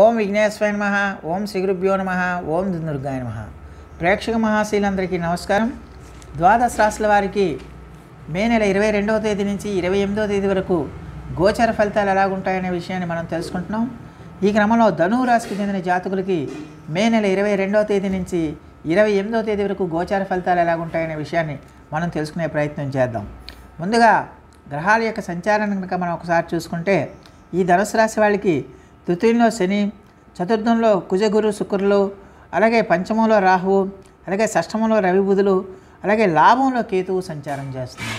ఓం విఘ్నేశ్వర నమ ఓం శ్రీగురుభ్యో నమ ఓం దుర్గాయ నమ ప్రేక్షక మహాశీలందరికీ నమస్కారం ద్వాదశ రాశుల వారికి మే నెల ఇరవై రెండవ తేదీ నుంచి ఇరవై ఎనిమిదవ తేదీ వరకు గోచర ఫలితాలు ఎలాగుంటాయనే విషయాన్ని మనం తెలుసుకుంటున్నాం ఈ క్రమంలో ధనువు రాశికి చెందిన జాతకులకి మే నెల ఇరవై రెండవ తేదీ నుంచి ఇరవై ఎనిమిదవ తేదీ వరకు గోచార ఫలితాలు ఎలాగుంటాయనే విషయాన్ని మనం తెలుసుకునే ప్రయత్నం చేద్దాం ముందుగా గ్రహాల యొక్క సంచారాన్ని కనుక మనం ఒకసారి చూసుకుంటే ఈ ధనుసు రాశి వాళ్ళకి తృతీయంలో శని చతుర్థంలో కుజగురు శుక్రులు అలాగే పంచమంలో రాహువు అలాగే షష్టమంలో రవి బుధులు అలాగే లాభంలో కేతువు సంచారం చేస్తుంది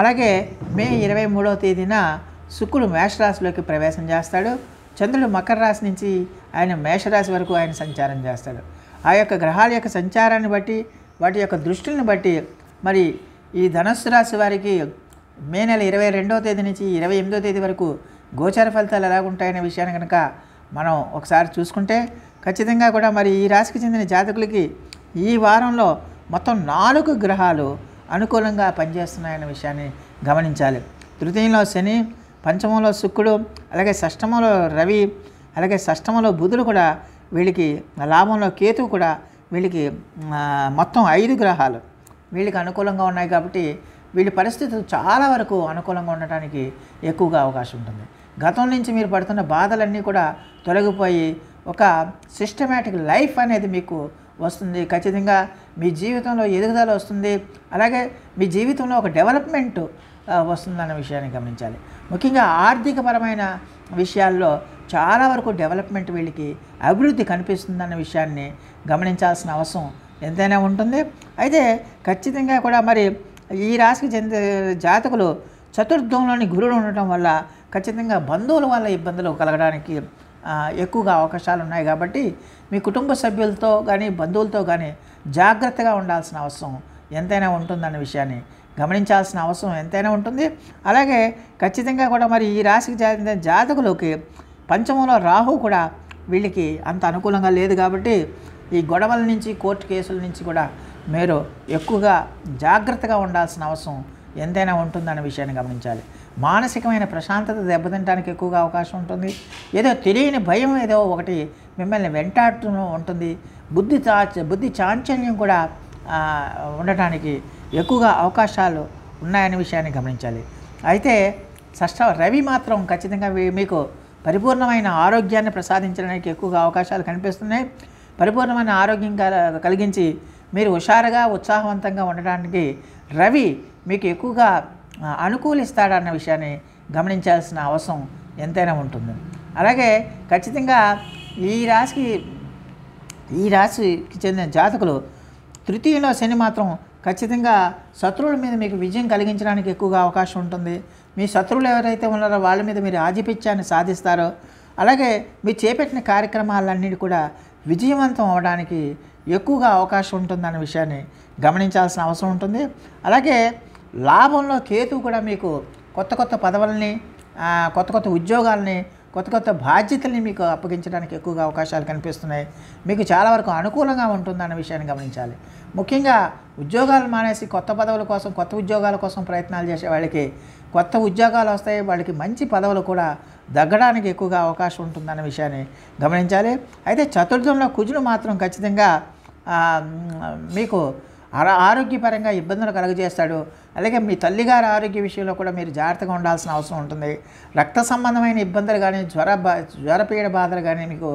అలాగే మే ఇరవై మూడవ తేదీన శుక్రుడు మేషరాశిలోకి ప్రవేశం చేస్తాడు చంద్రుడు మకర రాశి నుంచి ఆయన మేషరాశి వరకు ఆయన సంచారం చేస్తాడు ఆ యొక్క గ్రహాల యొక్క సంచారాన్ని బట్టి వాటి యొక్క దృష్టిని బట్టి మరి ఈ ధనస్సు రాశి వారికి మే నెల ఇరవై రెండవ తేదీ నుంచి ఇరవై ఎనిమిదో తేదీ వరకు గోచార ఫలితాలు ఎలాగుంటాయనే విషయాన్ని కనుక మనం ఒకసారి చూసుకుంటే ఖచ్చితంగా కూడా మరి ఈ రాశికి చెందిన జాతకులకి ఈ వారంలో మొత్తం నాలుగు గ్రహాలు అనుకూలంగా పనిచేస్తున్నాయన్న విషయాన్ని గమనించాలి తృతీయంలో శని పంచమంలో శుక్రుడు అలాగే షష్టమంలో రవి అలాగే షష్టమంలో బుధుడు కూడా వీళ్ళకి లాభంలో కేతువు కూడా వీళ్ళకి మొత్తం ఐదు గ్రహాలు వీళ్ళకి అనుకూలంగా ఉన్నాయి కాబట్టి వీళ్ళ పరిస్థితులు చాలా వరకు అనుకూలంగా ఉండటానికి ఎక్కువగా అవకాశం ఉంటుంది గతం నుంచి మీరు పడుతున్న బాధలన్నీ కూడా తొలగిపోయి ఒక సిస్టమేటిక్ లైఫ్ అనేది మీకు వస్తుంది ఖచ్చితంగా మీ జీవితంలో ఎదుగుదల వస్తుంది అలాగే మీ జీవితంలో ఒక డెవలప్మెంట్ వస్తుందన్న విషయాన్ని గమనించాలి ముఖ్యంగా ఆర్థికపరమైన విషయాల్లో చాలా వరకు డెవలప్మెంట్ వీళ్ళకి అభివృద్ధి కనిపిస్తుందన్న విషయాన్ని గమనించాల్సిన అవసరం ఎంతైనా ఉంటుంది అయితే ఖచ్చితంగా కూడా మరి ఈ రాశికి చెందిన జాతకులు చతుర్థంలోని గురుడు ఉండటం వల్ల ఖచ్చితంగా బంధువుల వల్ల ఇబ్బందులు కలగడానికి ఎక్కువగా అవకాశాలు ఉన్నాయి కాబట్టి మీ కుటుంబ సభ్యులతో కానీ బంధువులతో కానీ జాగ్రత్తగా ఉండాల్సిన అవసరం ఎంతైనా ఉంటుందన్న విషయాన్ని గమనించాల్సిన అవసరం ఎంతైనా ఉంటుంది అలాగే ఖచ్చితంగా కూడా మరి ఈ రాశికి చెందిన జాతకులకి పంచమంలో రాహు కూడా వీళ్ళకి అంత అనుకూలంగా లేదు కాబట్టి ఈ గొడవల నుంచి కోర్టు కేసుల నుంచి కూడా మీరు ఎక్కువగా జాగ్రత్తగా ఉండాల్సిన అవసరం ఎంతైనా ఉంటుందన్న విషయాన్ని గమనించాలి మానసికమైన ప్రశాంతత దెబ్బతింటానికి ఎక్కువగా అవకాశం ఉంటుంది ఏదో తెలియని భయం ఏదో ఒకటి మిమ్మల్ని వెంటాడుతూ ఉంటుంది బుద్ధి చా బుద్ధి చాంచల్యం కూడా ఉండటానికి ఎక్కువగా అవకాశాలు ఉన్నాయనే విషయాన్ని గమనించాలి అయితే షష్ట రవి మాత్రం ఖచ్చితంగా మీకు పరిపూర్ణమైన ఆరోగ్యాన్ని ప్రసాదించడానికి ఎక్కువగా అవకాశాలు కనిపిస్తున్నాయి పరిపూర్ణమైన ఆరోగ్యం కలిగించి మీరు హుషారుగా ఉత్సాహవంతంగా ఉండడానికి రవి మీకు ఎక్కువగా అనుకూలిస్తాడన్న విషయాన్ని గమనించాల్సిన అవసరం ఎంతైనా ఉంటుంది అలాగే ఖచ్చితంగా ఈ రాశికి ఈ రాశికి చెందిన జాతకులు తృతీయంలో శని మాత్రం ఖచ్చితంగా శత్రువుల మీద మీకు విజయం కలిగించడానికి ఎక్కువగా అవకాశం ఉంటుంది మీ శత్రువులు ఎవరైతే ఉన్నారో వాళ్ళ మీద మీరు ఆధిపత్యాన్ని సాధిస్తారో అలాగే మీరు చేపట్టిన కార్యక్రమాలన్నిటి కూడా విజయవంతం అవడానికి ఎక్కువగా అవకాశం ఉంటుందన్న విషయాన్ని గమనించాల్సిన అవసరం ఉంటుంది అలాగే లాభంలో కేతు కూడా మీకు కొత్త కొత్త పదవులని కొత్త కొత్త ఉద్యోగాలని కొత్త కొత్త బాధ్యతల్ని మీకు అప్పగించడానికి ఎక్కువగా అవకాశాలు కనిపిస్తున్నాయి మీకు చాలా వరకు అనుకూలంగా ఉంటుందన్న విషయాన్ని గమనించాలి ముఖ్యంగా ఉద్యోగాలు మానేసి కొత్త పదవుల కోసం కొత్త ఉద్యోగాల కోసం ప్రయత్నాలు చేసే వాళ్ళకి కొత్త ఉద్యోగాలు వస్తాయి వాళ్ళకి మంచి పదవులు కూడా దగ్గడానికి ఎక్కువగా అవకాశం ఉంటుందన్న విషయాన్ని గమనించాలి అయితే చతుర్థంలో కుజుడు మాత్రం ఖచ్చితంగా మీకు ఆరోగ్యపరంగా ఇబ్బందులు కలుగజేస్తాడు అలాగే మీ తల్లిగారి ఆరోగ్య విషయంలో కూడా మీరు జాగ్రత్తగా ఉండాల్సిన అవసరం ఉంటుంది రక్త సంబంధమైన ఇబ్బందులు కానీ జ్వర బా జ్వరపీడ బాధలు కానీ మీకు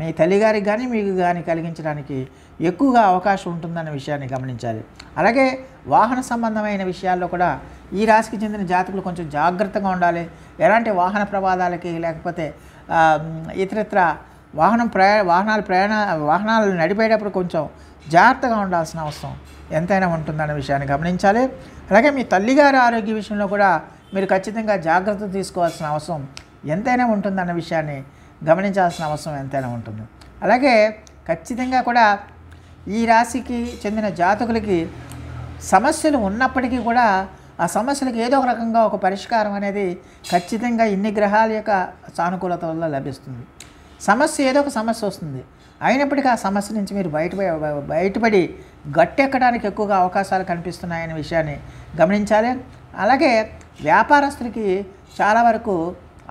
మీ తల్లిగారికి కానీ మీకు కానీ కలిగించడానికి ఎక్కువగా అవకాశం ఉంటుందన్న విషయాన్ని గమనించాలి అలాగే వాహన సంబంధమైన విషయాల్లో కూడా ఈ రాశికి చెందిన జాతకులు కొంచెం జాగ్రత్తగా ఉండాలి ఎలాంటి వాహన ప్రమాదాలకి లేకపోతే ఇతరత్ర వాహనం ప్రయా వాహనాలు ప్రయాణ వాహనాలు నడిపేటప్పుడు కొంచెం జాగ్రత్తగా ఉండాల్సిన అవసరం ఎంతైనా ఉంటుందనే విషయాన్ని గమనించాలి అలాగే మీ తల్లిగారి ఆరోగ్య విషయంలో కూడా మీరు ఖచ్చితంగా జాగ్రత్త తీసుకోవాల్సిన అవసరం ఎంతైనా ఉంటుందన్న విషయాన్ని గమనించాల్సిన అవసరం ఎంతైనా ఉంటుంది అలాగే ఖచ్చితంగా కూడా ఈ రాశికి చెందిన జాతకులకి సమస్యలు ఉన్నప్పటికీ కూడా ఆ సమస్యలకు ఏదో ఒక రకంగా ఒక పరిష్కారం అనేది ఖచ్చితంగా ఇన్ని గ్రహాల యొక్క సానుకూలత వల్ల లభిస్తుంది సమస్య ఏదో ఒక సమస్య వస్తుంది అయినప్పటికీ ఆ సమస్య నుంచి మీరు బయట బయటపడి గట్టెక్కడానికి ఎక్కువగా అవకాశాలు కనిపిస్తున్నాయనే విషయాన్ని గమనించాలి అలాగే వ్యాపారస్తులకి చాలా వరకు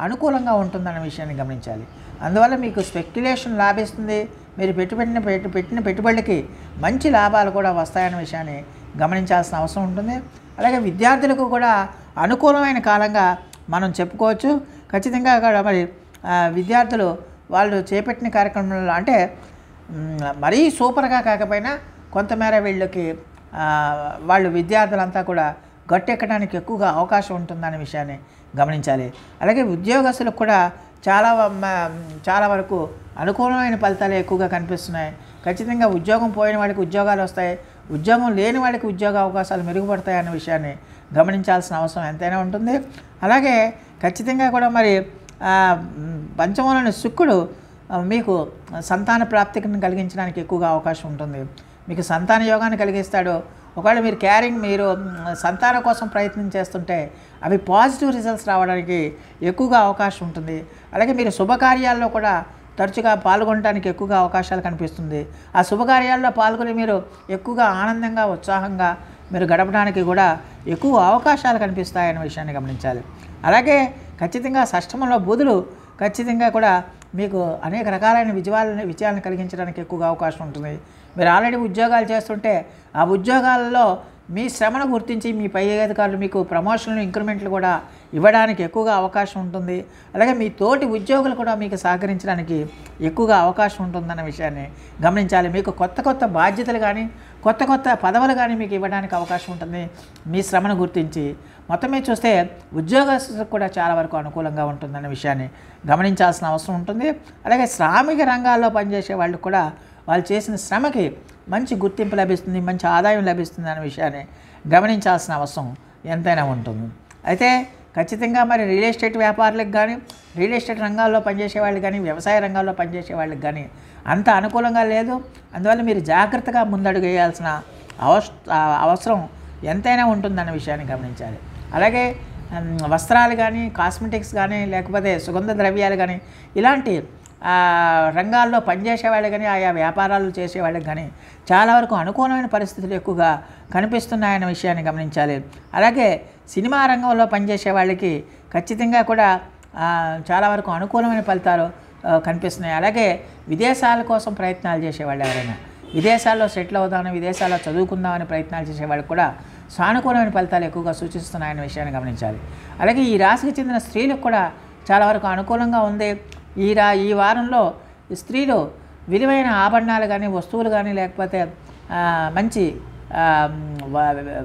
అనుకూలంగా ఉంటుందనే విషయాన్ని గమనించాలి అందువల్ల మీకు స్పెక్యులేషన్ లాభిస్తుంది మీరు పెట్టుబడిన పెట్టు పెట్టిన పెట్టుబడికి మంచి లాభాలు కూడా వస్తాయనే విషయాన్ని గమనించాల్సిన అవసరం ఉంటుంది అలాగే విద్యార్థులకు కూడా అనుకూలమైన కాలంగా మనం చెప్పుకోవచ్చు ఖచ్చితంగా మరి విద్యార్థులు వాళ్ళు చేపట్టిన కార్యక్రమంలో అంటే మరీ సూపర్గా కాకపోయినా కొంతమేర వీళ్ళకి వాళ్ళు విద్యార్థులంతా కూడా గట్టెక్కడానికి ఎక్కువగా అవకాశం ఉంటుందనే విషయాన్ని గమనించాలి అలాగే ఉద్యోగస్తులకు కూడా చాలా చాలా వరకు అనుకూలమైన ఫలితాలు ఎక్కువగా కనిపిస్తున్నాయి ఖచ్చితంగా ఉద్యోగం పోయిన వాళ్ళకి ఉద్యోగాలు వస్తాయి ఉద్యోగం లేని వాళ్ళకి ఉద్యోగ అవకాశాలు మెరుగుపడతాయి అనే విషయాన్ని గమనించాల్సిన అవసరం ఎంతైనా ఉంటుంది అలాగే ఖచ్చితంగా కూడా మరి పంచమంలోని శుక్రుడు మీకు సంతాన ప్రాప్తికను కలిగించడానికి ఎక్కువగా అవకాశం ఉంటుంది మీకు సంతాన యోగాన్ని కలిగిస్తాడు ఒకవేళ మీరు క్యారింగ్ మీరు సంతానం కోసం ప్రయత్నం చేస్తుంటే అవి పాజిటివ్ రిజల్ట్స్ రావడానికి ఎక్కువగా అవకాశం ఉంటుంది అలాగే మీరు శుభకార్యాల్లో కూడా తరచుగా పాల్గొనడానికి ఎక్కువగా అవకాశాలు కనిపిస్తుంది ఆ శుభకార్యాల్లో పాల్గొని మీరు ఎక్కువగా ఆనందంగా ఉత్సాహంగా మీరు గడపడానికి కూడా ఎక్కువ అవకాశాలు కనిపిస్తాయనే విషయాన్ని గమనించాలి అలాగే ఖచ్చితంగా షష్టమంలో బుధులు ఖచ్చితంగా కూడా మీకు అనేక రకాలైన విజయాలని విజయాలను కలిగించడానికి ఎక్కువగా అవకాశం ఉంటుంది మీరు ఆల్రెడీ ఉద్యోగాలు చేస్తుంటే ఆ ఉద్యోగాలలో మీ శ్రమను గుర్తించి మీ పై అధికారులు మీకు ప్రమోషన్లు ఇంక్రిమెంట్లు కూడా ఇవ్వడానికి ఎక్కువగా అవకాశం ఉంటుంది అలాగే మీ తోటి ఉద్యోగులు కూడా మీకు సహకరించడానికి ఎక్కువగా అవకాశం ఉంటుందన్న విషయాన్ని గమనించాలి మీకు కొత్త కొత్త బాధ్యతలు కానీ కొత్త కొత్త పదవులు కానీ మీకు ఇవ్వడానికి అవకాశం ఉంటుంది మీ శ్రమను గుర్తించి మొత్తం మీద చూస్తే ఉద్యోగస్తులకు కూడా చాలా వరకు అనుకూలంగా ఉంటుందనే విషయాన్ని గమనించాల్సిన అవసరం ఉంటుంది అలాగే శ్రామిక రంగాల్లో పనిచేసే వాళ్ళు కూడా వాళ్ళు చేసిన శ్రమకి మంచి గుర్తింపు లభిస్తుంది మంచి ఆదాయం లభిస్తుంది అనే విషయాన్ని గమనించాల్సిన అవసరం ఎంతైనా ఉంటుంది అయితే ఖచ్చితంగా మరి రియల్ ఎస్టేట్ వ్యాపారులకు కానీ రియల్ ఎస్టేట్ రంగాల్లో పనిచేసే వాళ్ళకి కానీ వ్యవసాయ రంగాల్లో పనిచేసే వాళ్ళకి కానీ అంత అనుకూలంగా లేదు అందువల్ల మీరు జాగ్రత్తగా ముందడుగు వేయాల్సిన అవసరం ఎంతైనా ఉంటుందన్న విషయాన్ని గమనించాలి అలాగే వస్త్రాలు కానీ కాస్మెటిక్స్ కానీ లేకపోతే సుగంధ ద్రవ్యాలు కానీ ఇలాంటి రంగాల్లో పనిచేసేవాళ్ళు కానీ ఆయా వ్యాపారాలు చేసేవాళ్ళకి కానీ చాలా వరకు అనుకూలమైన పరిస్థితులు ఎక్కువగా కనిపిస్తున్నాయన్న విషయాన్ని గమనించాలి అలాగే సినిమా రంగంలో పనిచేసే వాళ్ళకి ఖచ్చితంగా కూడా చాలా వరకు అనుకూలమైన ఫలితాలు కనిపిస్తున్నాయి అలాగే విదేశాల కోసం ప్రయత్నాలు చేసేవాళ్ళు ఎవరైనా విదేశాల్లో సెటిల్ అవుదామని విదేశాల్లో చదువుకుందామని ప్రయత్నాలు చేసేవాళ్ళు కూడా సానుకూలమైన ఫలితాలు ఎక్కువగా సూచిస్తున్నాయన్న విషయాన్ని గమనించాలి అలాగే ఈ రాశికి చెందిన స్త్రీలకు కూడా చాలా వరకు అనుకూలంగా ఉంది ఈ రా ఈ వారంలో స్త్రీలు విలువైన ఆభరణాలు కానీ వస్తువులు కానీ లేకపోతే మంచి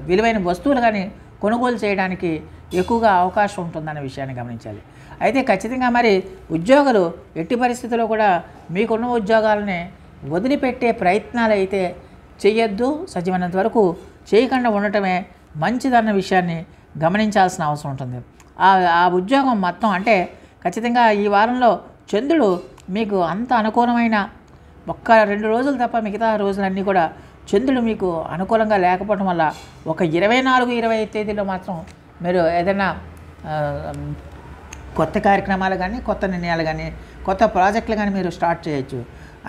విలువైన వస్తువులు కానీ కొనుగోలు చేయడానికి ఎక్కువగా అవకాశం ఉంటుందన్న విషయాన్ని గమనించాలి అయితే ఖచ్చితంగా మరి ఉద్యోగులు ఎట్టి పరిస్థితుల్లో కూడా మీకున్న ఉద్యోగాలని వదిలిపెట్టే ప్రయత్నాలు అయితే చేయొద్దు సజీవనంత వరకు చేయకుండా ఉండటమే మంచిదన్న విషయాన్ని గమనించాల్సిన అవసరం ఉంటుంది ఆ ఉద్యోగం మొత్తం అంటే ఖచ్చితంగా ఈ వారంలో చంద్రుడు మీకు అంత అనుకూలమైన ఒక్క రెండు రోజులు తప్ప మిగతా రోజులన్నీ కూడా చంద్రుడు మీకు అనుకూలంగా లేకపోవడం వల్ల ఒక ఇరవై నాలుగు ఇరవై ఐదు తేదీలో మాత్రం మీరు ఏదైనా కొత్త కార్యక్రమాలు కానీ కొత్త నిర్ణయాలు కానీ కొత్త ప్రాజెక్టులు కానీ మీరు స్టార్ట్ చేయొచ్చు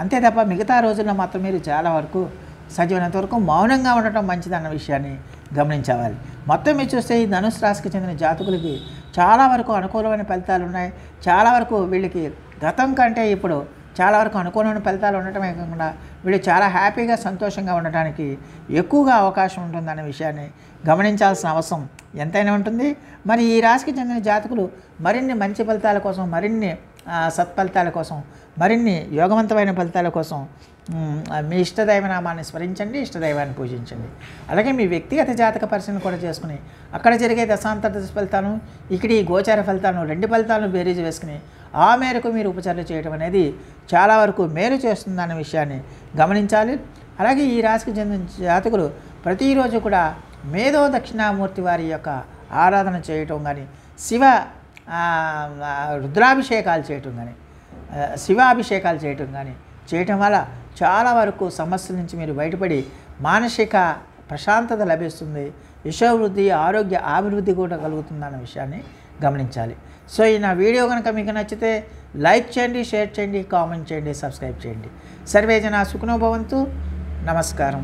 అంతే తప్ప మిగతా రోజుల్లో మాత్రం మీరు చాలా వరకు సజీవనంత వరకు మౌనంగా ఉండటం మంచిదన్న విషయాన్ని గమనించవాలి మొత్తం మీరు చూస్తే ఈ ధనుసు రాశికి చెందిన జాతకులకి చాలా వరకు అనుకూలమైన ఫలితాలు ఉన్నాయి చాలా వరకు వీళ్ళకి గతం కంటే ఇప్పుడు చాలా వరకు అనుకూలమైన ఫలితాలు ఉండటమే కాకుండా వీళ్ళు చాలా హ్యాపీగా సంతోషంగా ఉండటానికి ఎక్కువగా అవకాశం ఉంటుందనే విషయాన్ని గమనించాల్సిన అవసరం ఎంతైనా ఉంటుంది మరి ఈ రాశికి చెందిన జాతకులు మరిన్ని మంచి ఫలితాల కోసం మరిన్ని సత్ఫలితాల కోసం మరిన్ని యోగవంతమైన ఫలితాల కోసం మీ ఇష్టదైవ నామాన్ని స్మరించండి ఇష్టదైవాన్ని పూజించండి అలాగే మీ వ్యక్తిగత జాతక పరిశీలన కూడా చేసుకుని అక్కడ జరిగే దశాంతర ఫలితాలను ఇక్కడ ఈ గోచార ఫలితాలను రెండు ఫలితాలను బేరీజ్ వేసుకుని ఆ మేరకు మీరు ఉపచారాలు చేయడం అనేది చాలా వరకు మేలు చేస్తుందన్న విషయాన్ని గమనించాలి అలాగే ఈ రాశికి చెందిన జాతకులు ప్రతిరోజు కూడా మేధో దక్షిణామూర్తి వారి యొక్క ఆరాధన చేయటం కానీ శివ రుద్రాభిషేకాలు చేయటం కానీ శివాభిషేకాలు చేయటం కానీ చేయటం వల్ల చాలా వరకు సమస్యల నుంచి మీరు బయటపడి మానసిక ప్రశాంతత లభిస్తుంది యశోవృద్ధి ఆరోగ్య అభివృద్ధి కూడా కలుగుతుందన్న విషయాన్ని గమనించాలి సో ఈ నా వీడియో కనుక మీకు నచ్చితే లైక్ చేయండి షేర్ చేయండి కామెంట్ చేయండి సబ్స్క్రైబ్ చేయండి జన సుఖనోభవంతు నమస్కారం